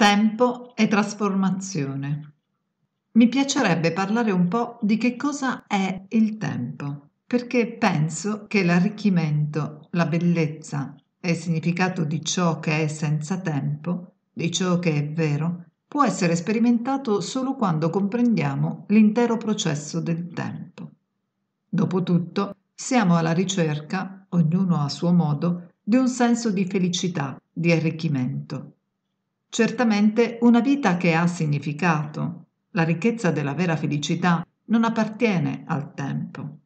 Tempo e trasformazione. Mi piacerebbe parlare un po' di che cosa è il tempo, perché penso che l'arricchimento, la bellezza e il significato di ciò che è senza tempo, di ciò che è vero, può essere sperimentato solo quando comprendiamo l'intero processo del tempo. Dopotutto, siamo alla ricerca, ognuno a suo modo, di un senso di felicità, di arricchimento Certamente una vita che ha significato, la ricchezza della vera felicità, non appartiene al tempo.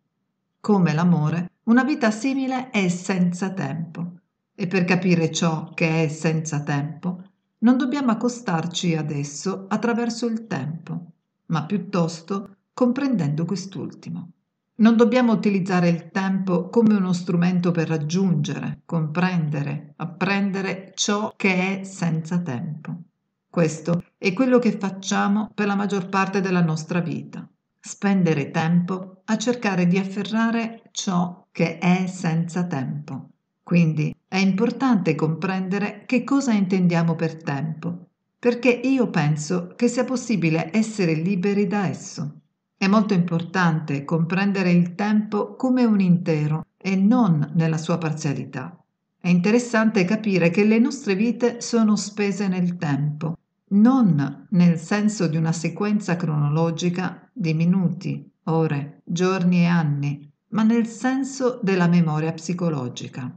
Come l'amore, una vita simile è senza tempo. E per capire ciò che è senza tempo, non dobbiamo accostarci ad esso attraverso il tempo, ma piuttosto comprendendo quest'ultimo. Non dobbiamo utilizzare il tempo come uno strumento per raggiungere, comprendere, apprendere ciò che è senza tempo. Questo è quello che facciamo per la maggior parte della nostra vita. Spendere tempo a cercare di afferrare ciò che è senza tempo. Quindi è importante comprendere che cosa intendiamo per tempo, perché io penso che sia possibile essere liberi da esso. È molto importante comprendere il tempo come un intero e non nella sua parzialità. È interessante capire che le nostre vite sono spese nel tempo, non nel senso di una sequenza cronologica di minuti, ore, giorni e anni, ma nel senso della memoria psicologica.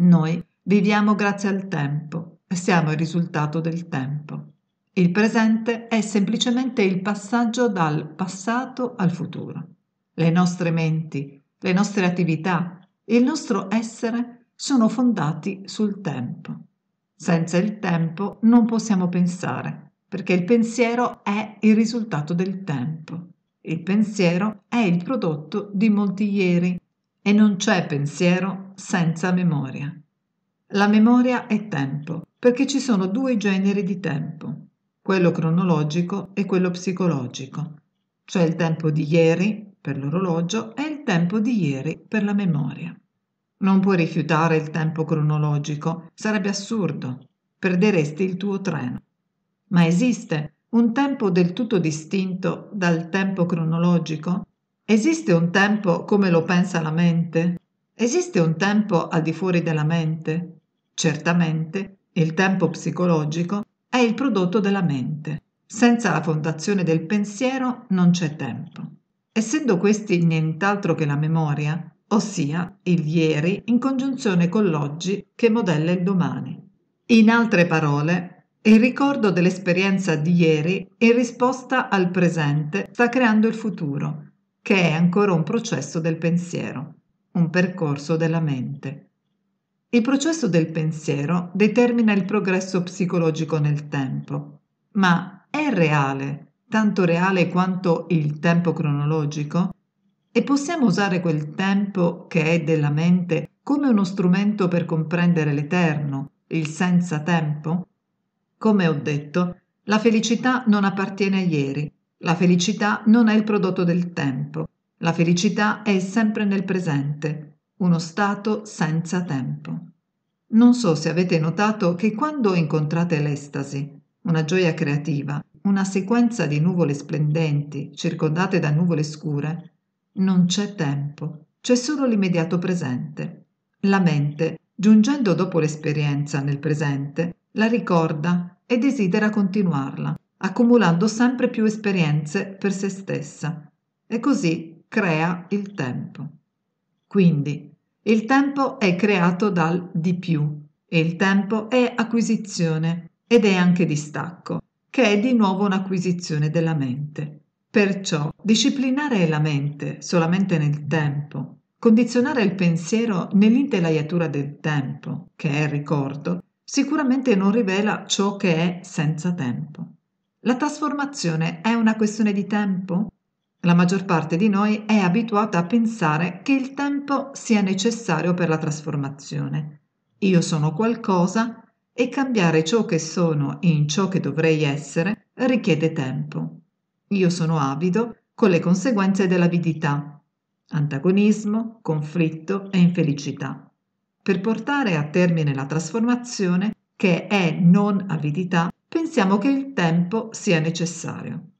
Noi viviamo grazie al tempo, e siamo il risultato del tempo. Il presente è semplicemente il passaggio dal passato al futuro. Le nostre menti, le nostre attività, il nostro essere sono fondati sul tempo. Senza il tempo non possiamo pensare, perché il pensiero è il risultato del tempo. Il pensiero è il prodotto di molti ieri e non c'è pensiero senza memoria. La memoria è tempo, perché ci sono due generi di tempo, quello cronologico e quello psicologico, cioè il tempo di ieri per l'orologio e il tempo di ieri per la memoria. Non puoi rifiutare il tempo cronologico, sarebbe assurdo, perderesti il tuo treno. Ma esiste un tempo del tutto distinto dal tempo cronologico? Esiste un tempo come lo pensa la mente? Esiste un tempo al di fuori della mente? Certamente il tempo psicologico è il prodotto della mente. Senza la fondazione del pensiero non c'è tempo. Essendo questi nient'altro che la memoria, ossia il ieri in congiunzione con l'oggi che modella il domani. In altre parole, il ricordo dell'esperienza di ieri in risposta al presente sta creando il futuro, che è ancora un processo del pensiero, un percorso della mente. Il processo del pensiero determina il progresso psicologico nel tempo, ma è reale, tanto reale quanto il tempo cronologico? E possiamo usare quel tempo che è della mente come uno strumento per comprendere l'eterno, il senza tempo? Come ho detto, la felicità non appartiene a ieri, la felicità non è il prodotto del tempo, la felicità è sempre nel presente, uno stato senza tempo. Non so se avete notato che quando incontrate l'estasi, una gioia creativa, una sequenza di nuvole splendenti circondate da nuvole scure, non c'è tempo, c'è solo l'immediato presente. La mente, giungendo dopo l'esperienza nel presente, la ricorda e desidera continuarla, accumulando sempre più esperienze per se stessa e così crea il tempo. Quindi, il tempo è creato dal di più e il tempo è acquisizione ed è anche distacco, che è di nuovo un'acquisizione della mente. Perciò disciplinare la mente solamente nel tempo, condizionare il pensiero nell'intelaiatura del tempo, che è il ricordo, sicuramente non rivela ciò che è senza tempo. La trasformazione è una questione di tempo? La maggior parte di noi è abituata a pensare che il tempo sia necessario per la trasformazione. Io sono qualcosa e cambiare ciò che sono in ciò che dovrei essere richiede tempo. Io sono avido con le conseguenze dell'avidità, antagonismo, conflitto e infelicità. Per portare a termine la trasformazione, che è non avidità, pensiamo che il tempo sia necessario.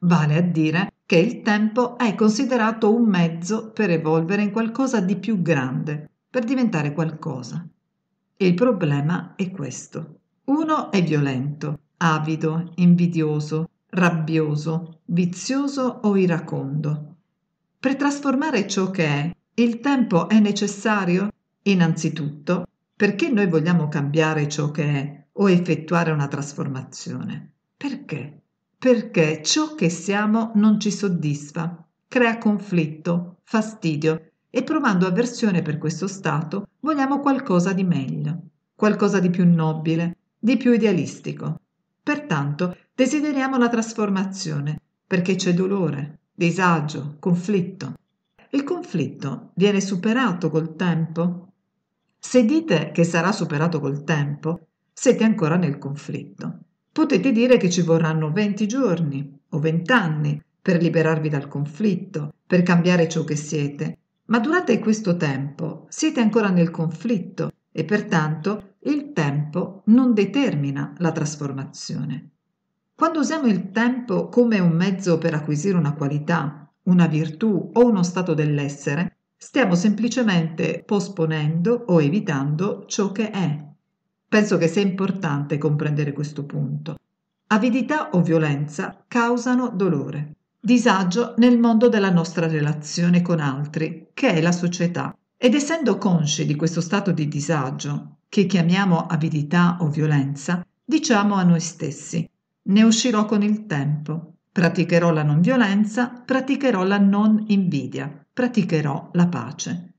Vale a dire che il tempo è considerato un mezzo per evolvere in qualcosa di più grande, per diventare qualcosa. il problema è questo. Uno è violento, avido, invidioso, rabbioso, vizioso o iracondo. Per trasformare ciò che è, il tempo è necessario, innanzitutto, perché noi vogliamo cambiare ciò che è o effettuare una trasformazione. Perché? perché ciò che siamo non ci soddisfa, crea conflitto, fastidio e provando avversione per questo stato vogliamo qualcosa di meglio, qualcosa di più nobile, di più idealistico. Pertanto desideriamo la trasformazione perché c'è dolore, disagio, conflitto. Il conflitto viene superato col tempo? Se dite che sarà superato col tempo, siete ancora nel conflitto potete dire che ci vorranno 20 giorni o 20 anni per liberarvi dal conflitto, per cambiare ciò che siete, ma durante questo tempo siete ancora nel conflitto e pertanto il tempo non determina la trasformazione. Quando usiamo il tempo come un mezzo per acquisire una qualità, una virtù o uno stato dell'essere, stiamo semplicemente posponendo o evitando ciò che è. Penso che sia importante comprendere questo punto. Avidità o violenza causano dolore, disagio nel mondo della nostra relazione con altri, che è la società. Ed essendo consci di questo stato di disagio, che chiamiamo avidità o violenza, diciamo a noi stessi, ne uscirò con il tempo, praticherò la non violenza, praticherò la non invidia, praticherò la pace.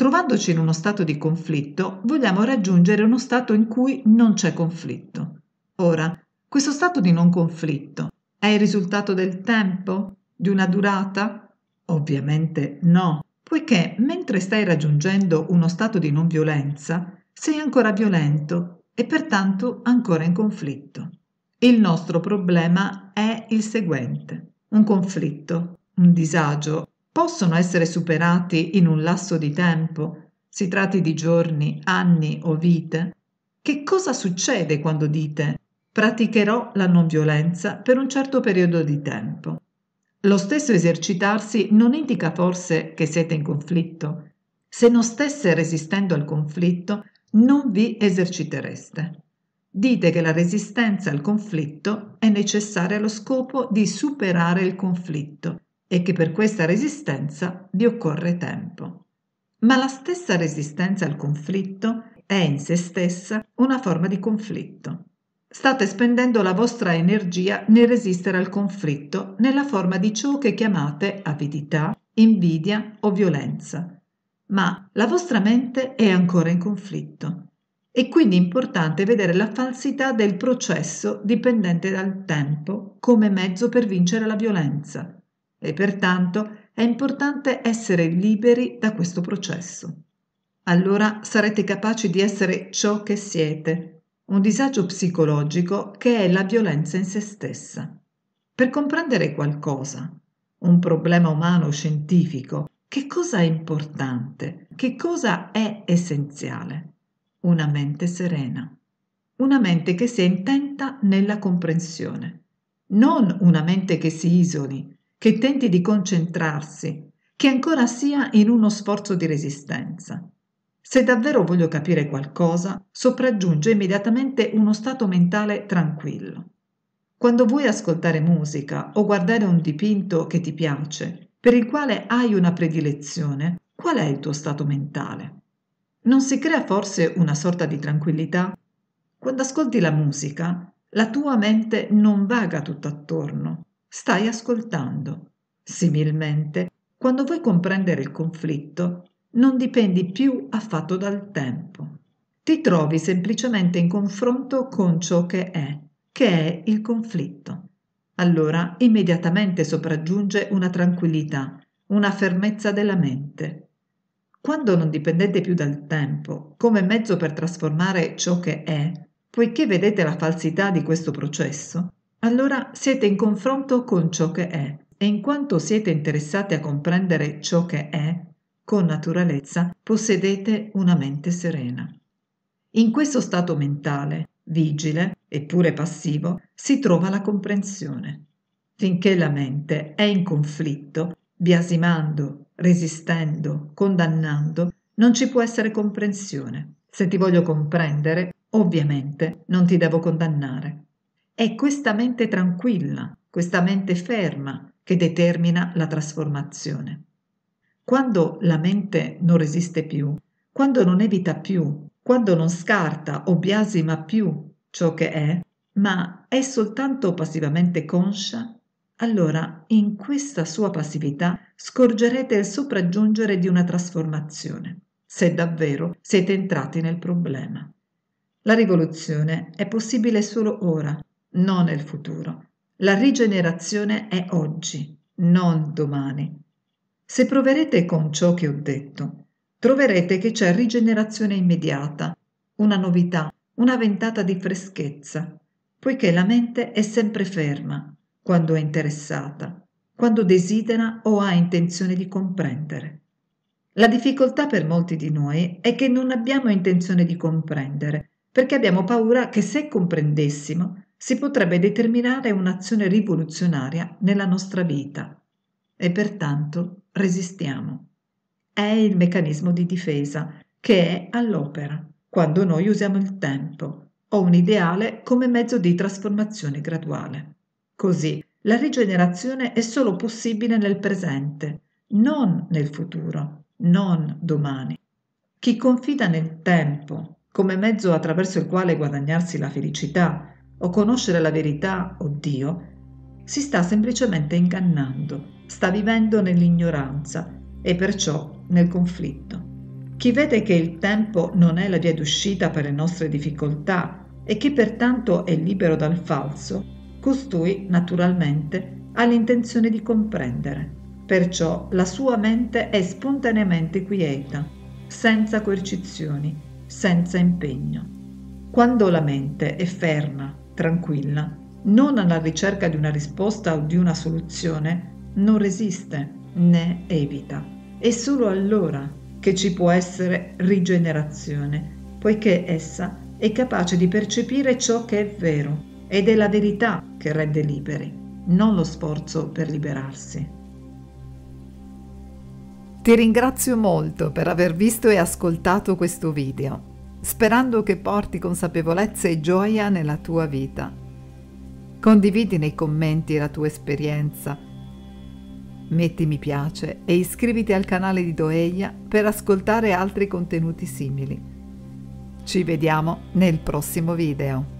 Trovandoci in uno stato di conflitto, vogliamo raggiungere uno stato in cui non c'è conflitto. Ora, questo stato di non conflitto è il risultato del tempo? Di una durata? Ovviamente no, poiché mentre stai raggiungendo uno stato di non violenza, sei ancora violento e pertanto ancora in conflitto. Il nostro problema è il seguente. Un conflitto, un disagio possono essere superati in un lasso di tempo, si tratti di giorni, anni o vite? Che cosa succede quando dite praticherò la non violenza per un certo periodo di tempo? Lo stesso esercitarsi non indica forse che siete in conflitto? Se non stesse resistendo al conflitto, non vi esercitereste. Dite che la resistenza al conflitto è necessaria allo scopo di superare il conflitto e che per questa resistenza vi occorre tempo. Ma la stessa resistenza al conflitto è in sé stessa una forma di conflitto. State spendendo la vostra energia nel resistere al conflitto nella forma di ciò che chiamate avidità, invidia o violenza. Ma la vostra mente è ancora in conflitto. È quindi importante vedere la falsità del processo dipendente dal tempo come mezzo per vincere la violenza e pertanto è importante essere liberi da questo processo. Allora sarete capaci di essere ciò che siete, un disagio psicologico che è la violenza in se stessa. Per comprendere qualcosa, un problema umano scientifico, che cosa è importante, che cosa è essenziale? Una mente serena, una mente che sia intenta nella comprensione, non una mente che si isoli, che tenti di concentrarsi, che ancora sia in uno sforzo di resistenza. Se davvero voglio capire qualcosa, sopraggiunge immediatamente uno stato mentale tranquillo. Quando vuoi ascoltare musica o guardare un dipinto che ti piace, per il quale hai una predilezione, qual è il tuo stato mentale? Non si crea forse una sorta di tranquillità? Quando ascolti la musica, la tua mente non vaga tutt'attorno, Stai ascoltando. Similmente, quando vuoi comprendere il conflitto, non dipendi più affatto dal tempo. Ti trovi semplicemente in confronto con ciò che è, che è il conflitto. Allora immediatamente sopraggiunge una tranquillità, una fermezza della mente. Quando non dipendete più dal tempo come mezzo per trasformare ciò che è, poiché vedete la falsità di questo processo, allora siete in confronto con ciò che è e in quanto siete interessati a comprendere ciò che è, con naturalezza possedete una mente serena. In questo stato mentale, vigile eppure passivo, si trova la comprensione. Finché la mente è in conflitto, biasimando, resistendo, condannando, non ci può essere comprensione. Se ti voglio comprendere, ovviamente non ti devo condannare. È questa mente tranquilla, questa mente ferma che determina la trasformazione. Quando la mente non resiste più, quando non evita più, quando non scarta o biasima più ciò che è, ma è soltanto passivamente conscia, allora in questa sua passività scorgerete il sopraggiungere di una trasformazione, se davvero siete entrati nel problema. La rivoluzione è possibile solo ora, non il futuro. La rigenerazione è oggi, non domani. Se proverete con ciò che ho detto, troverete che c'è rigenerazione immediata, una novità, una ventata di freschezza, poiché la mente è sempre ferma quando è interessata, quando desidera o ha intenzione di comprendere. La difficoltà per molti di noi è che non abbiamo intenzione di comprendere, perché abbiamo paura che se comprendessimo si potrebbe determinare un'azione rivoluzionaria nella nostra vita e pertanto resistiamo. È il meccanismo di difesa che è all'opera quando noi usiamo il tempo o un ideale come mezzo di trasformazione graduale. Così la rigenerazione è solo possibile nel presente, non nel futuro, non domani. Chi confida nel tempo come mezzo attraverso il quale guadagnarsi la felicità o conoscere la verità o Dio, si sta semplicemente ingannando, sta vivendo nell'ignoranza e perciò nel conflitto. Chi vede che il tempo non è la via d'uscita per le nostre difficoltà e che pertanto è libero dal falso, costui naturalmente ha l'intenzione di comprendere. Perciò la sua mente è spontaneamente quieta, senza coercizioni, senza impegno. Quando la mente è ferma, tranquilla, non alla ricerca di una risposta o di una soluzione, non resiste né evita. È solo allora che ci può essere rigenerazione, poiché essa è capace di percepire ciò che è vero ed è la verità che rende liberi, non lo sforzo per liberarsi. Ti ringrazio molto per aver visto e ascoltato questo video sperando che porti consapevolezza e gioia nella tua vita. Condividi nei commenti la tua esperienza. Metti mi piace e iscriviti al canale di Doeia per ascoltare altri contenuti simili. Ci vediamo nel prossimo video.